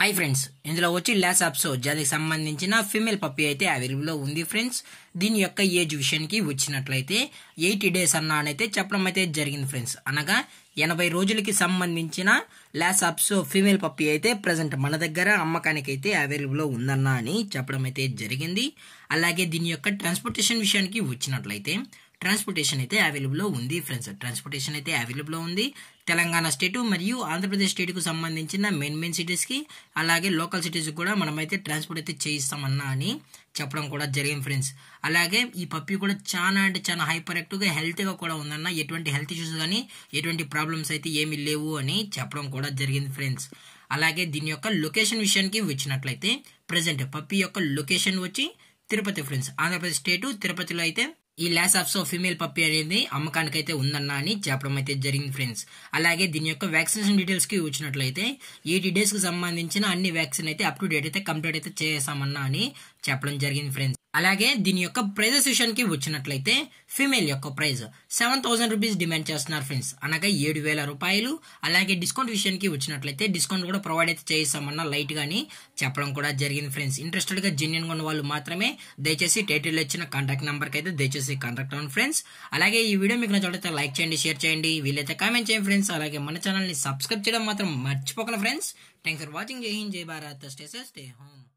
hi friends ఇందులో వచ్చి ల్యాసాప్సో జాతికి సంబంధించిన ఫీమేల్ పప్పి అయితే అవైలబుల్లో ఉంది ఫ్రెండ్స్ దీని యొక్క ఏజ్ విషయానికి వచ్చినట్లయితే ఎయిటీ డేస్ అన్న అయితే చెప్పడం అయితే జరిగింది ఫ్రెండ్స్ అనగా ఎనభై రోజులకి సంబంధించిన ల్యాసాప్సో ఫీమేల్ పప్పి అయితే ప్రజెంట్ మన దగ్గర అమ్మకానికి అయితే అవైలబుల్లో ఉందన్న అని చెప్పడం అయితే జరిగింది అలాగే దీని యొక్క ట్రాన్స్పోర్టేషన్ విషయానికి వచ్చినట్లయితే ట్రాన్స్పోర్టేషన్ అయితే అవైలబుల్లో ఉంది ఫ్రెండ్స్ ట్రాన్స్పోర్టేషన్ అయితే అవైలబుల్లో ఉంది తెలంగాణ స్టేటు మరియు ఆంధ్రప్రదేశ్ స్టేట్కు సంబంధించిన మెయిన్ మెయిన్ సిటీస్కి అలాగే లోకల్ సిటీస్కి కూడా మనమైతే ట్రాన్స్పోర్ట్ అయితే చేయిస్తామన్నా అని చెప్పడం కూడా జరిగింది ఫ్రెండ్స్ అలాగే ఈ పప్పి కూడా చాలా అంటే చాలా హైపర్ యాక్టివ్గా హెల్త్గా కూడా ఉందన్న ఎటువంటి హెల్త్ ఇష్యూస్ కానీ ఎటువంటి ప్రాబ్లమ్స్ అయితే ఏమీ లేవు అని చెప్పడం కూడా జరిగింది ఫ్రెండ్స్ అలాగే దీని యొక్క లొకేషన్ విషయానికి వచ్చినట్లయితే ప్రజెంట్ పప్పి యొక్క లొకేషన్ వచ్చి తిరుపతి ఫ్రెండ్స్ ఆంధ్రప్రదేశ్ స్టేటు తిరుపతిలో అయితే ఈ Lhasa Apso female puppy అనేది అమ్మకానికి అయితే ఉందన్న అని చెప్పడం అయితే జరిగింది ఫ్రెండ్స్ అలాగే దీని యొక్క వ్యాక్సినేషన్ కి వచ్చినట్లయితే డేస్ కి సంబంధించిన అన్ని వ్యాక్సిన్ అయితే అప్ టు డేట్ అయితే కంప్లీట్ అయితే చేసామన్నా అని చెప్పడం జరిగింది ఫ్రెండ్స్ అలాగే దీని యొక్క ప్రైజెస్ విషయానికి వచ్చినట్లయితే ఫీమేల్ యొక్క price seven thousand rupees demand చేస్తున్నారు ఫ్రెండ్స్ అనగా ఏడు వేల రూపాయలు అలాగే డిస్కౌంట్ విషయానికి వచ్చినట్లయితే డిస్కౌంట్ కూడా ప్రొవైడ్ అయితే చేయిస్తామన్న లైట్ గానీ చెప్పడం కూడా జరిగింది ఫ్రెండ్స్ ఇంట్రెస్టెడ్ గా జెన్యున్ ఉన్న వాళ్ళు మాత్రమే దయచేసి టైటిల్ ఇచ్చిన కాంటాక్ట్ నెంబర్ అయితే దయచేసి కాంటాక్ట్ అవ్వండి ఫ్రెండ్స్ అలాగే ఈ వీడియో మీకు నచ్చినట్లయితే లైక్ చేయండి షేర్ చేయండి వీలైతే కామెంట్ చేయండి ఫ్రెండ్స్ అలాగే మన ఛానల్ని సబ్స్క్రైబ్ చేయడం మాత్రం మర్చిపోకండి ఫ్రెండ్స్ థ్యాంక్స్ ఫర్ వాచింగ్ జై హింద్ జై భారత్ స్టే స్టే హోమ్